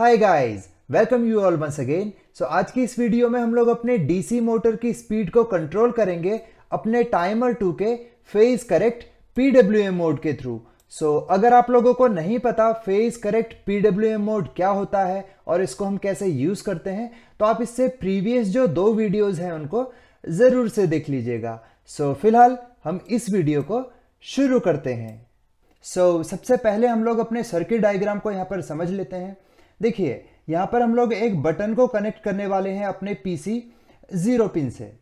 hi guys welcome you all once again so आज की इस वीडियो में हम लोग अपने डीसी मोटर की स्पीड को कंट्रोल करेंगे अपने टाइमर टू के फेज करेक्ट पीडब्ल्यू मोड के थ्रू सो so, अगर आप लोगों को नहीं पता फेज करेक्ट पीडब्ल्यू मोड क्या होता है और इसको हम कैसे यूज़ करते हैं तो आप इससे प्रीवियस जो दो वीडियोज़ हैं उनको ज़रूर से देख लीजिएगा सो so, फिलहाल हम इस वीडियो को शुरू करते हैं सो so, सबसे पहले हम लोग अपने सर्किट डायग्राम को यहाँ पर समझ लेते हैं देखिए यहाँ पर हम लोग एक बटन को कनेक्ट करने वाले हैं अपने पीसी ज़ीरो पिन से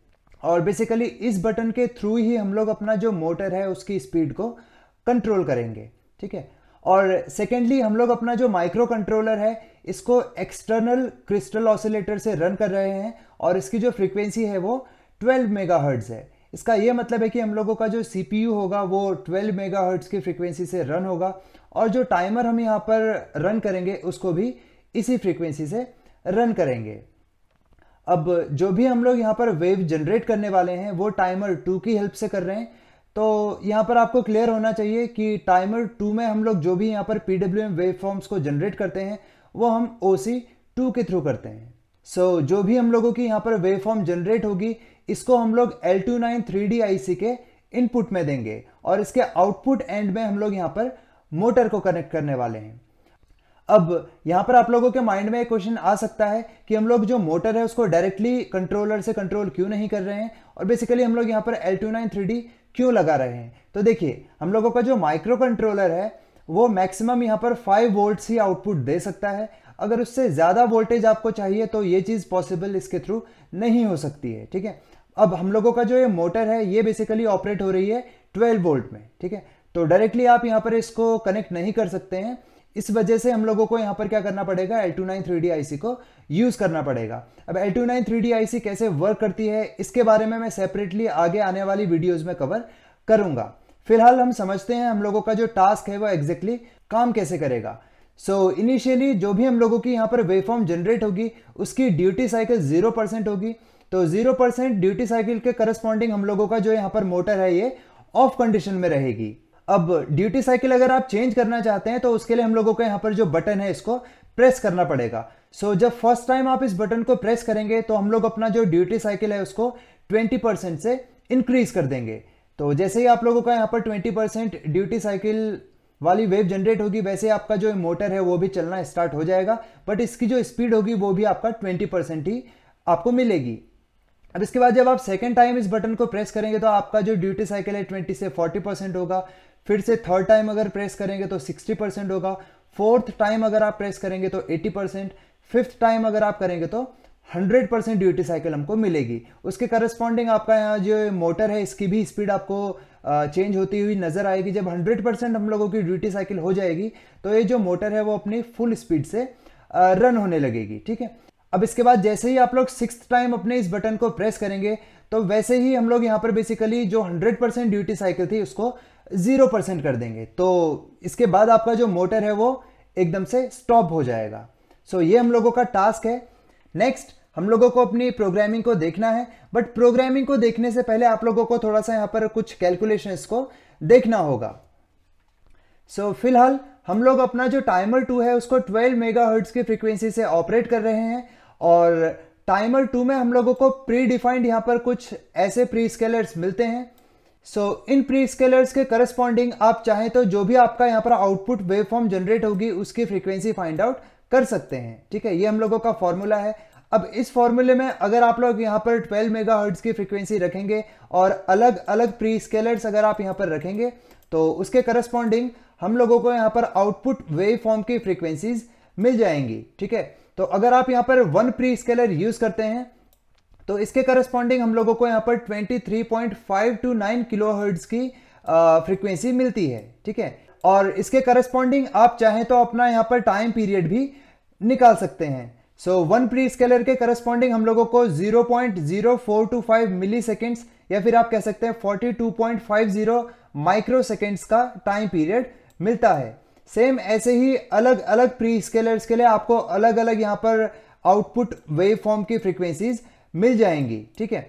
और बेसिकली इस बटन के थ्रू ही हम लोग अपना जो मोटर है उसकी स्पीड को कंट्रोल करेंगे ठीक है और सेकेंडली हम लोग अपना जो माइक्रो कंट्रोलर है इसको एक्सटर्नल क्रिस्टल ऑसिलेटर से रन कर रहे हैं और इसकी जो फ्रिक्वेंसी है वो 12 मेगाहर्ट्ज़ है इसका ये मतलब है कि हम लोगों का जो सी होगा वो 12 मेगा की फ्रिक्वेंसी से रन होगा और जो टाइमर हम यहाँ पर रन करेंगे उसको भी इसी फ्रीक्वेंसी से रन करेंगे अब जो भी हम लोग यहाँ पर वेव जनरेट करने वाले हैं वो टाइमर टू की हेल्प से कर रहे हैं तो यहाँ पर आपको क्लियर होना चाहिए कि टाइमर टू में हम लोग जो भी यहाँ पर P W M waveforms को जनरेट करते हैं वो हम ओ सी टू के थ्रू करते हैं सो so, जो भी हम लोगों की यहाँ पर वेव फॉर्म जनरेट होगी इसको हम लोग L two nine three D I C के इनपुट में देंगे और इसके आउटपुट एंड में हम लोग यहाँ पर मोटर को कनेक्ट करने वाले हैं अब यहां पर आप लोगों के माइंड में एक क्वेश्चन आ सकता है कि हम लोग जो मोटर है उसको डायरेक्टली कंट्रोलर से कंट्रोल क्यों नहीं कर रहे हैं और बेसिकली हम लोग यहां पर L two nine three D क्यों लगा रहे हैं तो देखिए हम लोगों का जो माइक्रो कंट्रोलर है वो मैक्सिमम यहाँ पर फाइव वोल्ट ही आउटपुट दे सकता है अगर उससे ज़्यादा वोल्टेज आपको चाहिए तो ये चीज़ पॉसिबल इसके थ्रू नहीं हो सकती है ठीक है अब हम लोगों का जो ये मोटर है ये बेसिकली ऑपरेट हो रही है 12 वोल्ट में ठीक है तो डायरेक्टली आप यहाँ पर इसको कनेक्ट नहीं कर सकते हैं इस वजह से हम लोगों को यहाँ पर क्या करना पड़ेगा L two nine three D IC को यूज़ करना पड़ेगा अब L two nine three D IC कैसे वर्क करती है इसके बारे में मैं सेपरेटली आगे आने वाली वीडियोज़ में कवर करूँगा फिलहाल हम समझते हैं हम लोगों का जो टास्क है वो एग्जैक्टली exactly काम कैसे करेगा सो so, इनिशियली जो भी हम लोगों की यहाँ पर वेफॉर्म जनरेट होगी उसकी ड्यूटी साइकिल जीरो परसेंट होगी तो जीरो परसेंट ड्यूटी साइकिल के करस्पॉन्डिंग हम लोगों का जो यहाँ पर मोटर है ये ऑफ कंडीशन में रहेगी अब ड्यूटी साइकिल अगर आप चेंज करना चाहते हैं तो उसके लिए हम लोगों को यहाँ पर जो बटन है इसको प्रेस करना पड़ेगा सो so, जब फर्स्ट टाइम आप इस बटन को प्रेस करेंगे तो हम लोग अपना जो ड्यूटी साइकिल है उसको 20% से इंक्रीज कर देंगे तो जैसे ही आप लोगों का यहाँ पर 20% ड्यूटी साइकिल वाली वेव जनरेट होगी वैसे आपका जो मोटर है वो भी चलना स्टार्ट हो जाएगा बट इसकी जो स्पीड होगी वो भी आपका 20% ही आपको मिलेगी अब इसके बाद जब आप सेकेंड टाइम इस बटन को प्रेस करेंगे तो आपका जो ड्यूटी साइकिल है 20 से 40 परसेंट होगा फिर से थर्ड टाइम अगर प्रेस करेंगे तो 60 परसेंट होगा फोर्थ टाइम अगर आप प्रेस करेंगे तो 80 परसेंट फिफ्थ टाइम अगर आप करेंगे तो 100 परसेंट ड्यूटी साइकिल हमको मिलेगी उसके करस्पॉन्डिंग आपका यहाँ जो मोटर है इसकी भी स्पीड आपको चेंज होती हुई नजर आएगी जब 100 परसेंट हम लोगों की ड्यूटी साइकिल हो जाएगी तो ये जो मोटर है वो अपनी फुल स्पीड से रन होने लगेगी ठीक है अब इसके बाद जैसे ही आप लोग सिक्स टाइम अपने इस बटन को प्रेस करेंगे तो वैसे ही हम लोग यहाँ पर बेसिकली जो 100 परसेंट ड्यूटी साइकिल थी उसको ज़ीरो परसेंट कर देंगे तो इसके बाद आपका जो मोटर है वो एकदम से स्टॉप हो जाएगा सो so, ये हम लोगों का टास्क है नेक्स्ट हम लोगों को अपनी प्रोग्रामिंग को देखना है बट प्रोग्रामिंग को देखने से पहले आप लोगों को थोड़ा सा यहाँ पर कुछ कैलकुलेशंस को देखना होगा सो so, फिलहाल हम लोग अपना जो टाइमर टू है उसको 12 मेगाहर्ट्ज की फ्रिक्वेंसी से ऑपरेट कर रहे हैं और टाइमर टू में हम लोगों को प्री डिफाइंड यहाँ पर कुछ ऐसे प्री स्केलर्स मिलते हैं सो so, इन प्री स्केलर्स के करस्पॉन्डिंग आप चाहें तो जो भी आपका यहाँ पर आउटपुट वेव फॉर्म जनरेट होगी उसकी फ्रीक्वेंसी फाइंड आउट कर सकते हैं ठीक है ये हम लोगों का फॉर्मूला है अब इस फॉर्मूले में अगर आप लोग यहाँ पर 12 मेगाहर्ट्ज की फ्रीक्वेंसी रखेंगे और अलग अलग प्री स्केलर्स अगर आप यहाँ पर रखेंगे तो उसके करस्पॉन्डिंग हम लोगों को यहाँ पर आउटपुट वेव फॉर्म की फ्रीक्वेंसीज मिल जाएंगी ठीक है तो अगर आप यहाँ पर वन प्री स्केलर यूज़ करते हैं तो इसके करस्पॉन्डिंग हम लोगों को यहाँ पर टू किलो हर्ट्स की फ्रिक्वेंसी मिलती है ठीक है और इसके करस्पॉन्डिंग आप चाहें तो अपना यहाँ पर टाइम पीरियड भी निकाल सकते हैं सो वन प्री स्केलर के करस्पॉन्डिंग हम लोगों को 0.0425 मिली सेकेंड्स या फिर आप कह सकते हैं 42.50 माइक्रो सेकेंड्स का टाइम पीरियड मिलता है सेम ऐसे ही अलग अलग प्री स्केलर्स के लिए आपको अलग अलग यहाँ पर आउटपुट वेव फॉर्म की फ्रिक्वेंसीज मिल जाएंगी ठीक है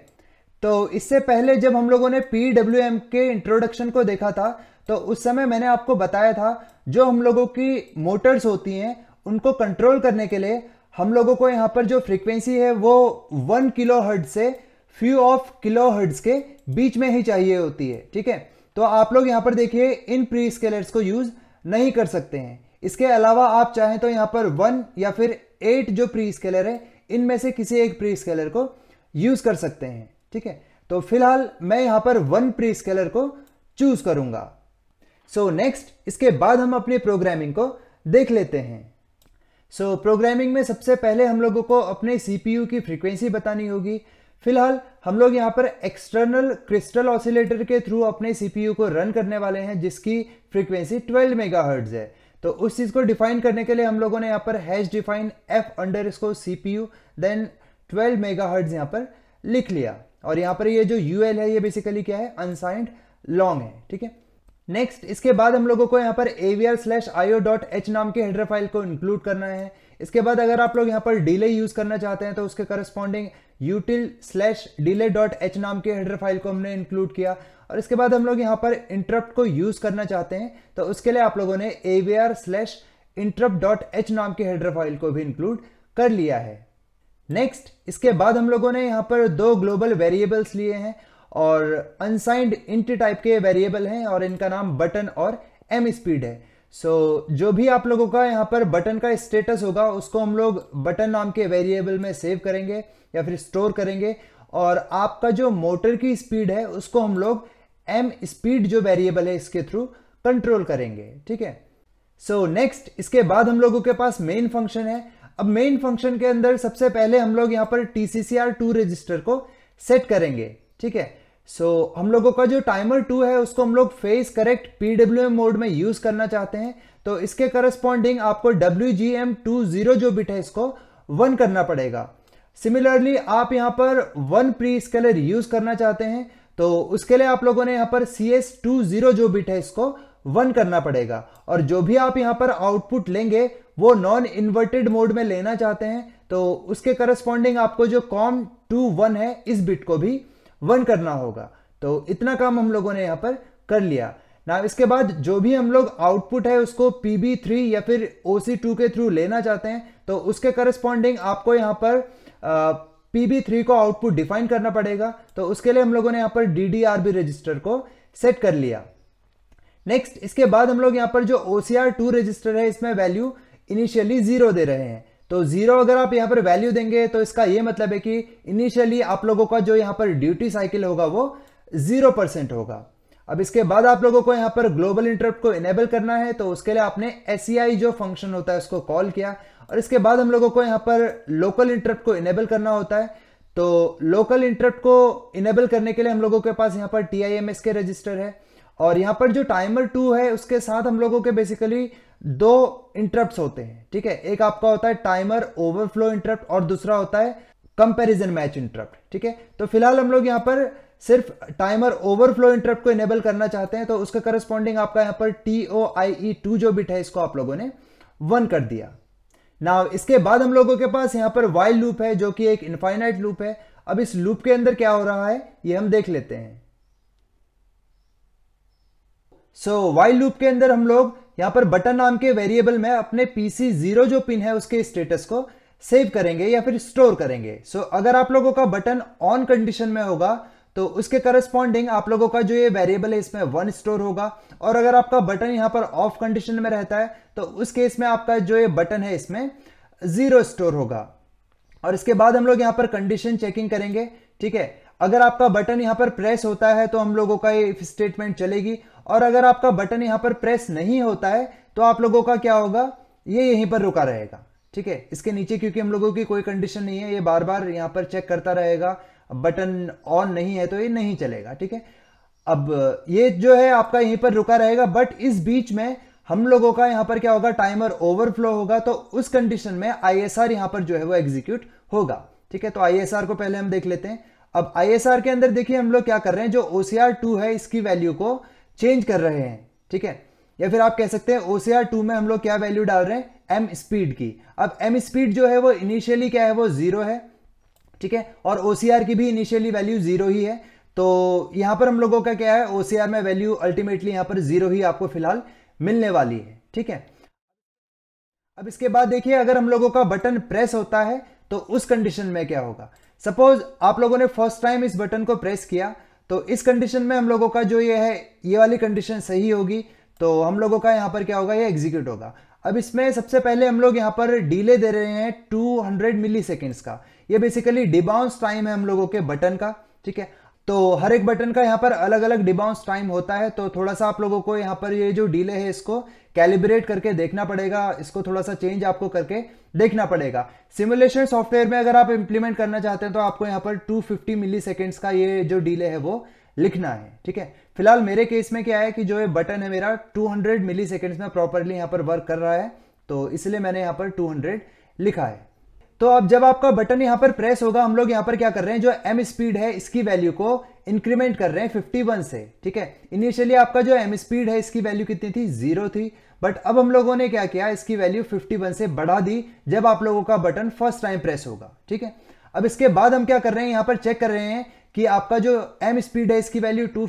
तो इससे पहले जब हम लोगों ने पी एम के इंट्रोडक्शन को देखा था तो उस समय मैंने आपको बताया था जो हम लोगों की मोटर्स होती हैं उनको कंट्रोल करने के लिए हम लोगों को यहाँ पर जो फ्रीक्वेंसी है वो वन किलो हर्ड से फ्यू ऑफ किलो हर्ड्स के बीच में ही चाहिए होती है ठीक है तो आप लोग यहाँ पर देखिए इन प्री स्केलर्स को यूज़ नहीं कर सकते हैं इसके अलावा आप चाहें तो यहाँ पर वन या फिर एट जो प्री स्केलर है इनमें से किसी एक प्री स्केलर को यूज कर सकते हैं ठीक है तो फिलहाल मैं यहां पर वन प्री स्केलर को चूज करूंगा सो so नेक्स्ट इसके बाद हम अपने प्रोग्रामिंग को देख लेते हैं सो so, प्रोग्रामिंग में सबसे पहले हम लोगों को अपने सीपीयू की फ्रीक्वेंसी बतानी होगी फिलहाल हम लोग यहाँ पर एक्सटर्नल क्रिस्टल ऑसिलेटर के थ्रू अपने सीपीयू को रन करने वाले हैं जिसकी फ्रीक्वेंसी 12 मेगाहर्ट्ज है तो उस चीज़ को डिफाइन करने के लिए हम लोगों ने यहाँ पर हैश डिफाइन एफ अंडर इसको CPU U then twelve megahertz यहाँ पर लिख लिया और यहाँ पर ये जो यू है ये बेसिकली क्या है अनसाइंड लॉन्ग है ठीक है नेक्स्ट इसके बाद हम लोगों को यहाँ पर AVR slash IO dot H नाम के हेडर फाइल को इंक्लूड करना है इसके बाद अगर आप लोग यहाँ पर डिले यूज करना चाहते हैं तो उसके corresponding util slash delay dot H नाम के हेडर फाइल को हमने इंक्लूड किया और इसके बाद हम लोग यहाँ पर इंटरप्ट को यूज करना चाहते हैं तो उसके लिए आप लोगों ने A V R slash interrupt dot H नाम के हेडर फाइल को भी इंक्लूड कर लिया है नेक्स्ट इसके बाद हम लोगों ने यहाँ पर दो ग्लोबल वेरिएबल्स लिए हैं और अनसाइंड इंट टाइप के वेरिएबल हैं और इनका नाम बटन और एम स्पीड है सो so, जो भी आप लोगों का यहाँ पर बटन का स्टेटस होगा उसको हम लोग बटन नाम के वेरिएबल में सेव करेंगे या फिर स्टोर करेंगे और आपका जो मोटर की स्पीड है उसको हम लोग एम स्पीड जो वेरिएबल है इसके थ्रू कंट्रोल करेंगे ठीक है सो so, नेक्स्ट इसके बाद हम लोगों के पास मेन फंक्शन है अब मेन फंक्शन के अंदर सबसे पहले हम लोग यहाँ पर T C C R two register को सेट करेंगे ठीक है सो so, हम लोगों का जो टाइमर टू है उसको हम लोग फेस करेक्ट पीडब्ल्यू मोड में यूज करना चाहते हैं तो इसके करस्पॉन्डिंग आपको W G M two zero जो बिट है इसको वन करना पड़ेगा सिमिलरली आप यहाँ पर वन प्री स्केलर यूज करना चाहते हैं तो उसके लिए आप लोगों ने यहाँ पर सी एस टू जीरो जो बिट है इसको वन करना पड़ेगा और जो भी आप यहां पर आउटपुट लेंगे वो नॉन इन्वर्टेड मोड में लेना चाहते हैं तो उसके करस्पॉन्डिंग आपको जो कॉम टू वन है इस बिट को भी वन करना होगा तो इतना काम हम लोगों ने यहाँ पर कर लिया ना इसके बाद जो भी हम लोग आउटपुट है उसको पी थ्री या फिर ओ सी टू के थ्रू लेना चाहते हैं तो उसके करस्पॉन्डिंग आपको यहाँ पर पी थ्री को आउटपुट डिफाइन करना पड़ेगा तो उसके लिए हम लोगों ने यहाँ पर D D R B register को सेट कर लिया नेक्स्ट इसके बाद हम लोग यहाँ पर जो OCR2 टू रजिस्टर है इसमें वैल्यू इनिशियली जीरो दे रहे हैं तो जीरो अगर आप यहाँ पर वैल्यू देंगे तो इसका ये मतलब है कि इनिशियली आप लोगों का जो यहाँ पर ड्यूटी साइकिल होगा वो जीरो परसेंट होगा अब इसके बाद आप लोगों को यहाँ पर ग्लोबल इंटरप्ट को इनेबल करना है तो उसके लिए आपने एस e जो फंक्शन होता है उसको कॉल किया और इसके बाद हम लोगों को यहाँ पर लोकल इंटरप्ट को इनेबल करना होता है तो लोकल इंटरप्ट को इनेबल करने के लिए हम लोगों के पास यहाँ पर टी के रजिस्टर है और यहाँ पर जो टाइमर टू है उसके साथ हम लोगों के बेसिकली दो इंटरप्ट होते हैं ठीक है एक आपका होता है टाइमर ओवरफ्लो इंटरप्ट और दूसरा होता है कंपेरिजन मैच इंटरप्ट ठीक है तो फिलहाल हम लोग यहां पर सिर्फ टाइमर ओवरफ्लो इंटरप्ट को इनेबल करना चाहते हैं तो उसका करस्पॉन्डिंग आपका यहां पर T O I E two जो बिट है इसको आप लोगों ने वन कर दिया ना इसके बाद हम लोगों के पास यहां पर वाइल लूप है जो कि एक इनफाइनाइट लूप है अब इस लूप के अंदर क्या हो रहा है ये हम देख लेते हैं सो so, वाइल लूप के अंदर हम लोग यहाँ पर बटन नाम के वेरिएबल में अपने पीसी जीरो जो पिन है उसके स्टेटस को सेव करेंगे या फिर स्टोर करेंगे सो so, अगर आप लोगों का बटन ऑन कंडीशन में होगा तो उसके करस्पॉन्डिंग आप लोगों का जो ये वेरिएबल है इसमें वन स्टोर होगा और अगर आपका बटन यहाँ पर ऑफ कंडीशन में रहता है तो उस केस में आपका जो ये बटन है इसमें जीरो स्टोर होगा और इसके बाद हम लोग यहाँ पर कंडीशन चेकिंग करेंगे ठीक है अगर आपका बटन यहाँ पर प्रेस होता है तो हम लोगों का ये स्टेटमेंट चलेगी और अगर आपका बटन यहां पर प्रेस नहीं होता है तो आप लोगों का क्या होगा ये यहीं पर रुका रहेगा ठीक है इसके नीचे क्योंकि हम लोगों की कोई कंडीशन नहीं है ये बार बार यहां पर चेक करता रहेगा बटन ऑन नहीं है तो ये नहीं चलेगा ठीक है अब ये जो है आपका यहीं पर रुका रहेगा बट इस बीच में हम लोगों का यहां पर क्या होगा टाइमर ओवरफ्लो होगा तो उस कंडीशन में आई एस पर जो है वो एग्जीक्यूट होगा ठीक है तो आई एस आर को पहले हम देख लेते हैं अब आई के अंदर देखिए हम लोग क्या कर रहे हैं जो ओसीआर टू है इसकी वैल्यू को चेंज कर रहे हैं ठीक है या फिर आप कह सकते हैं ओसीआर टू में हम लोग क्या वैल्यू डाल रहे हैं एम स्पीड की अब एम स्पीड जो है वो इनिशियली क्या है वो जीरो है ठीक है और ओसीआर की भी इनिशियली वैल्यू जीरो ही है तो यहां पर हम लोगों का क्या है ओसीआर में वैल्यू अल्टीमेटली यहां पर जीरो ही आपको फिलहाल मिलने वाली है ठीक है अब इसके बाद देखिए अगर हम लोगों का बटन प्रेस होता है तो उस कंडीशन में क्या होगा सपोज आप लोगों ने फर्स्ट टाइम इस बटन को प्रेस किया तो इस कंडीशन में हम लोगों का जो ये है ये वाली कंडीशन सही होगी तो हम लोगों का यहाँ पर क्या होगा ये एग्जीक्यूट होगा अब इसमें सबसे पहले हम लोग यहाँ पर डिले दे रहे हैं 200 मिली का ये बेसिकली डिबाउंस टाइम है हम लोगों के बटन का ठीक है तो हर एक बटन का यहाँ पर अलग अलग डिबाउंस टाइम होता है तो थोड़ा सा आप लोगों को यहाँ पर ये जो डीले है इसको कैलिब्रेट करके देखना पड़ेगा इसको थोड़ा सा चेंज आपको करके देखना पड़ेगा सिमुलेशन सॉफ्टवेयर में अगर आप इंप्लीमेंट करना चाहते हैं तो आपको यहाँ पर 250 फिफ्टी मिली सेकेंड्स का ये जो डीले है वो लिखना है ठीक है फिलहाल मेरे केस में क्या है कि जो ये बटन है मेरा हंड्रेड मिली सेकेंड्स में प्रॉपरली यहाँ पर वर्क कर रहा है तो इसलिए मैंने यहाँ पर टू लिखा है तो अब जब आपका बटन यहां पर प्रेस होगा हम लोग यहां पर क्या कर रहे हैं जो एम स्पीड है इसकी वैल्यू को इंक्रीमेंट कर रहे हैं 51 से ठीक है इनिशियली आपका जो एम स्पीड है इसकी वैल्यू कितनी थी जीरो थी बट अब हम लोगों ने क्या किया इसकी वैल्यू 51 से बढ़ा दी जब आप लोगों का बटन फर्स्ट टाइम प्रेस होगा ठीक है अब इसके बाद हम क्या कर रहे हैं यहां पर चेक कर रहे हैं कि आपका जो एम स्पीड है इसकी वैल्यू टू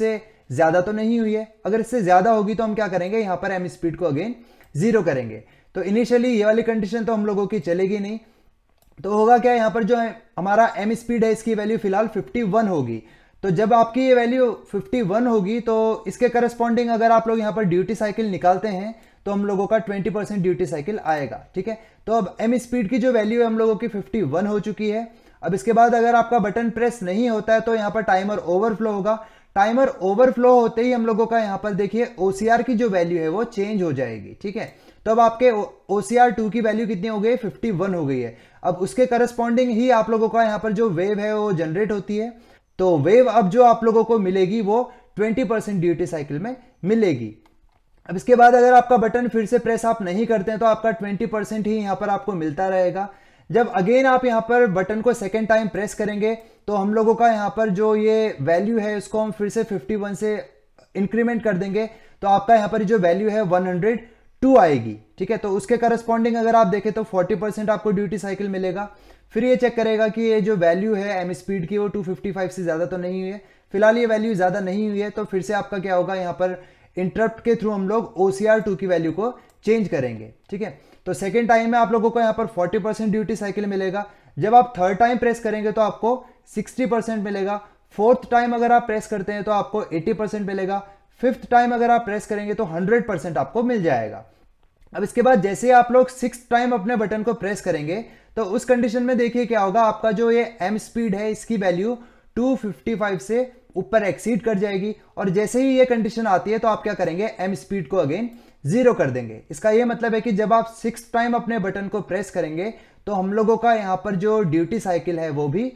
से ज़्यादा तो नहीं हुई है अगर इससे ज़्यादा होगी तो हम क्या करेंगे यहां पर एम स्पीड को अगेन जीरो करेंगे तो इनिशियली ये वाली कंडीशन तो हम लोगों की चलेगी नहीं तो होगा क्या यहाँ पर जो है हमारा एम स्पीड है इसकी वैल्यू फिलहाल 51 होगी तो जब आपकी ये वैल्यू 51 होगी तो इसके करस्पॉन्डिंग अगर आप लोग यहाँ पर ड्यूटी साइकिल निकालते हैं तो हम लोगों का 20 परसेंट ड्यूटी साइकिल आएगा ठीक है तो अब एम स्पीड की जो वैल्यू है हम लोगों की 51 हो चुकी है अब इसके बाद अगर आपका बटन प्रेस नहीं होता है तो यहाँ पर टाइमर ओवरफ्लो होगा टाइमर ओवरफ्लो होते ही हम लोगों का यहाँ पर देखिए ओसीआर की जो वैल्यू है वो चेंज हो जाएगी ठीक है तो अब आपके ओ सी आर टू की वैल्यू कितनी हो गई फिफ्टी वन हो गई है अब उसके करस्पॉन्डिंग ही आप लोगों का यहाँ पर जो वेव है वो जनरेट होती है तो वेव अब जो आप लोगों को मिलेगी वो ट्वेंटी परसेंट ड्यूटी साइकिल में मिलेगी अब इसके बाद अगर आपका बटन फिर से प्रेस आप नहीं करते हैं तो आपका ट्वेंटी परसेंट ही यहाँ पर आपको मिलता रहेगा जब अगेन आप यहाँ पर बटन को सेकेंड टाइम प्रेस करेंगे तो हम लोगों का यहाँ पर जो ये वैल्यू है उसको हम फिर से 51 से इंक्रीमेंट कर देंगे तो आपका यहाँ पर जो वैल्यू है वन टू आएगी ठीक है तो उसके करस्पॉन्डिंग अगर आप देखें तो 40 परसेंट आपको ड्यूटी साइकिल मिलेगा फिर ये चेक करेगा कि ये जो वैल्यू है एम स्पीड की वो 255 से ज़्यादा तो नहीं हुई है फिलहाल ये वैल्यू ज़्यादा नहीं हुई है तो फिर से आपका क्या होगा यहाँ पर इंटरप्ट के थ्रू हम लोग ओ की वैल्यू को चेंज करेंगे ठीक है तो सेकेंड टाइम में आप लोगों को यहाँ पर फोर्टी परसेंट ड्यूटी साइकिल मिलेगा जब आप थर्ड टाइम प्रेस करेंगे तो आपको सिक्सटी परसेंट मिलेगा फोर्थ टाइम अगर आप प्रेस करते हैं तो आपको एट्टी परसेंट मिलेगा फिफ्थ टाइम अगर आप प्रेस करेंगे तो हंड्रेड परसेंट आपको मिल जाएगा अब इसके बाद जैसे आप लोग सिक्स टाइम अपने बटन को प्रेस करेंगे तो उस कंडीशन में देखिए क्या होगा आपका जो ये एम स्पीड है इसकी वैल्यू 255 से ऊपर एक्सीड कर जाएगी और जैसे ही ये कंडीशन आती है तो आप क्या करेंगे एम स्पीड को अगेन जीरो कर देंगे इसका ये मतलब है कि जब आप सिक्स टाइम अपने बटन को प्रेस करेंगे तो हम लोगों का यहाँ पर जो ड्यूटी साइकिल है वो भी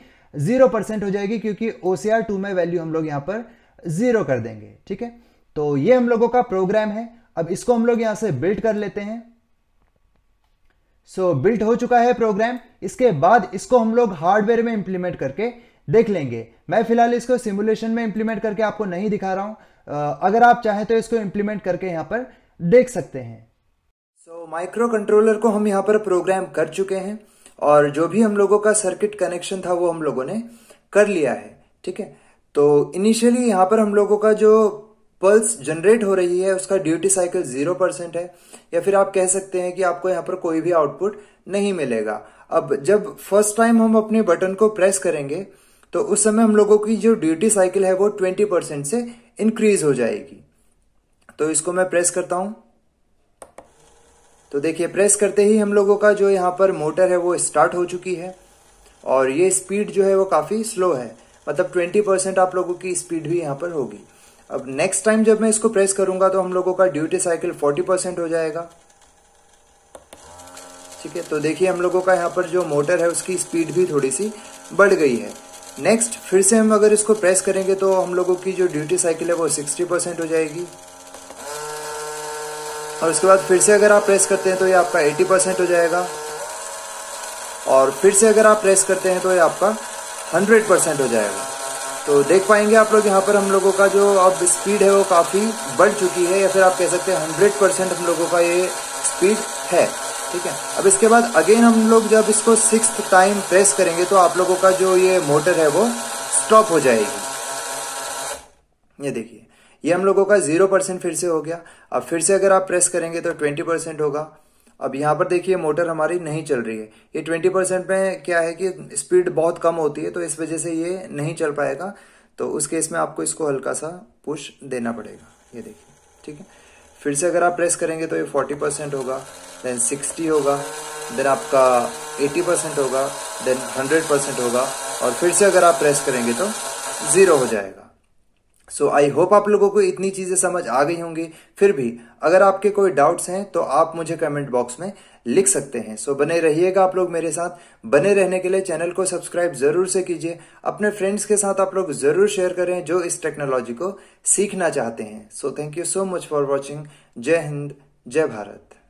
जीरो परसेंट हो जाएगी क्योंकि ओ सी टू में वैल्यू हम लोग यहाँ पर जीरो कर देंगे ठीक है तो ये हम लोगों का प्रोग्राम है अब इसको हम लोग यहां से बिल्ड कर लेते हैं सो so, बिल्ट हो चुका है प्रोग्राम इसके बाद इसको हम लोग हार्डवेयर में इंप्लीमेंट करके देख लेंगे मैं फिलहाल इसको सिमुलेशन में इंप्लीमेंट करके आपको नहीं दिखा रहा हूं अगर आप चाहें तो इसको इंप्लीमेंट करके यहां पर देख सकते हैं सो माइक्रो कंट्रोलर को हम यहां पर प्रोग्राम कर चुके हैं और जो भी हम लोगों का सर्किट कनेक्शन था वो हम लोगों ने कर लिया है ठीक है तो इनिशियली यहां पर हम लोगों का जो पल्स जनरेट हो रही है उसका ड्यूटी साइकिल जीरो परसेंट है या फिर आप कह सकते हैं कि आपको यहाँ पर कोई भी आउटपुट नहीं मिलेगा अब जब फर्स्ट टाइम हम अपने बटन को प्रेस करेंगे तो उस समय हम लोगों की जो ड्यूटी साइकिल है वो ट्वेंटी परसेंट से इंक्रीज हो जाएगी तो इसको मैं प्रेस करता हूं तो देखिए प्रेस करते ही हम लोगों का जो यहाँ पर मोटर है वो स्टार्ट हो चुकी है और ये स्पीड जो है वो काफ़ी स्लो है मतलब ट्वेंटी परसेंट आप लोगों की स्पीड भी यहाँ पर होगी अब नेक्स्ट टाइम जब मैं इसको प्रेस करूंगा तो हम लोगों का ड्यूटी साइकिल 40 परसेंट हो जाएगा ठीक है तो देखिए हम लोगों का यहाँ पर जो मोटर है उसकी स्पीड भी थोड़ी सी बढ़ गई है नेक्स्ट फिर से हम अगर इसको प्रेस करेंगे तो हम लोगों की जो ड्यूटी साइकिल है वो 60 परसेंट हो जाएगी और उसके बाद फिर से अगर आप प्रेस करते हैं तो ये आपका 80 परसेंट हो जाएगा और फिर से अगर आप प्रेस करते हैं तो ये आपका 100 परसेंट हो जाएगा तो देख पाएंगे आप लोग यहाँ पर हम लोगों का जो अब स्पीड है वो काफ़ी बढ़ चुकी है या फिर आप कह सकते हैं हंड्रेड परसेंट हम लोगों का ये स्पीड है ठीक है अब इसके बाद अगेन हम लोग जब इसको सिक्स टाइम प्रेस करेंगे तो आप लोगों का जो ये मोटर है वो स्टॉप हो जाएगी ये देखिए ये हम लोगों का जीरो परसेंट फिर से हो गया अब फिर से अगर आप प्रेस करेंगे तो ट्वेंटी परसेंट होगा अब यहाँ पर देखिए मोटर हमारी नहीं चल रही है ये ट्वेंटी परसेंट में क्या है कि स्पीड बहुत कम होती है तो इस वजह से ये नहीं चल पाएगा तो उस केस में आपको इसको हल्का सा पुश देना पड़ेगा ये देखिए ठीक है फिर से अगर आप प्रेस करेंगे तो ये फोर्टी परसेंट होगा देन सिक्सटी होगा देन आपका एटी परसेंट होगा देन हंड्रेड परसेंट होगा और फिर से अगर आप प्रेस करेंगे तो ज़ीरो हो जाएगा सो आई होप आप लोगों को इतनी चीज़ें समझ आ गई होंगी फिर भी अगर आपके कोई डाउट्स हैं तो आप मुझे कमेंट बॉक्स में लिख सकते हैं सो so, बने रहिएगा आप लोग मेरे साथ बने रहने के लिए चैनल को सब्सक्राइब जरूर से कीजिए अपने फ्रेंड्स के साथ आप लोग जरूर शेयर करें जो इस टेक्नोलॉजी को सीखना चाहते हैं so thank you so much for watching जय हिंद जय भारत